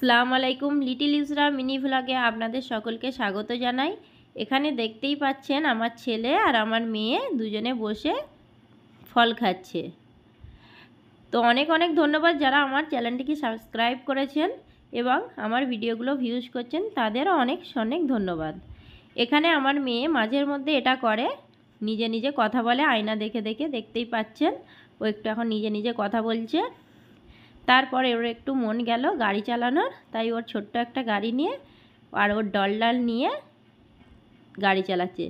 আসসালামু আলাইকুম little ইউজরা mini ভ্লগে আপনাদের সকলকে স্বাগত জানাই এখানে দেখতেই পাচ্ছেন আমার ছেলে আর আমার মেয়ে দুজনে বসে ফল খাচ্ছে তো অনেক অনেক ধন্যবাদ যারা আমার চ্যানেলটিকে সাবস্ক্রাইব করেছেন এবং আমার ভিডিওগুলো ভিউজ করছেন তাদেরও অনেক অনেক ধন্যবাদ এখানে আমার মেয়ে মাঝের মধ্যে এটা করে নিজে নিজে কথা বলে আয়না দেখে দেখে দেখতেই পাচ্ছেন ও একটু এখন নিজে নিজে কথা বলছে তারপরে ওর একটু মন গেল গাড়ি চালানোর তাই ওর ছোট্ট একটা গাড়ি নিয়ে আর ওর ডলডাল নিয়ে গাড়ি চালাচ্ছে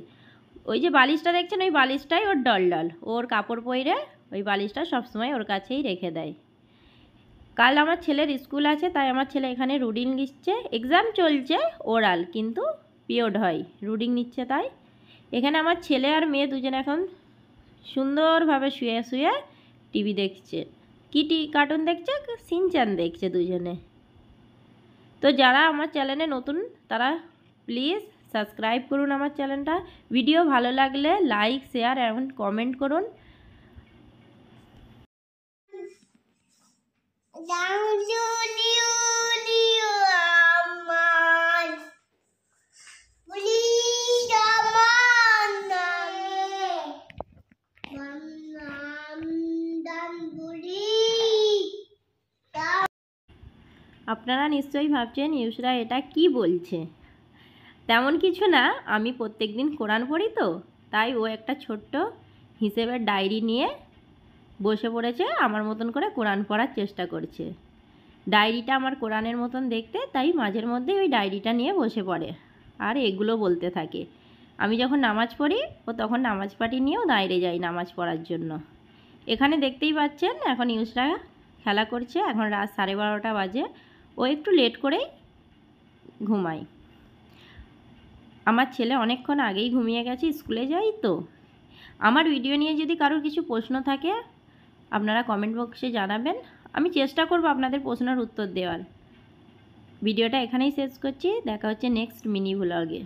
ওই যে বালিশটা দেখছেন ওই বালিশটাই ওর ডলডল ওর কাপড় পরে ওই বালিশটা সবসময় ওর কাছেই রেখে দেয় কাল আমার ছেলের স্কুল আছে তাই আমার ছেলে এখানে রুডিং নিচ্ছে এক্সাম চলছে ওরাল কিন্তু পিওড হয় রুডিং নিচ্ছে তাই এখানে আমার ছেলে আর মেয়ে দুজন এখন সুন্দরভাবে শুয়ে শুয়ে টিভি দেখছে কিটি কার্টুন দেখছে সিনচান দেখছে দুজনে তো যারা আমার চ্যানেলে নতুন তারা প্লিজ সাবস্ক্রাইব করুন আমার চ্যানেলটা ভিডিও ভালো লাগলে লাইক শেয়ার এবং কমেন্ট করুন down আপনারা নিশ্চয়ই ভাবছেন ইউসরা এটা কি বলছে তেমন কিছু না আমি প্রত্যেক দিন কোরআন পড়ি তো তাই ও একটা ছোট্ট হিসেবে ডায়েরি নিয়ে বসে পড়েছে আমার মতন করে কোরআন পড়ার চেষ্টা করছে ডায়েরিটা আমার কোরআনের মতন দেখতে তাই মাঝের মধ্যে ওই ডায়েরিটা নিয়ে বসে পড়ে আর এগুলো বলতে থাকে আমি যখন নামাজ পড়ি ও তখন নামাজ পাটি নিয়েও দাঁড়িয়ে যাই নামাজ পড়ার জন্য এখানে দেখতেই পাচ্ছেন এখন ইউসরা খেলা করছে এখন রাত সাড়ে বারোটা বাজে ও একটু লেট করেই ঘুমাই আমার ছেলে অনেকক্ষণ আগেই ঘুমিয়ে গেছে স্কুলে যাই তো আমার ভিডিও নিয়ে যদি কারোর কিছু প্রশ্ন থাকে আপনারা কমেন্ট বক্সে জানাবেন আমি চেষ্টা করব আপনাদের প্রশ্নের উত্তর দেওয়ার ভিডিওটা এখানেই শেষ করছি দেখা হচ্ছে নেক্সট মিনি ব্লগে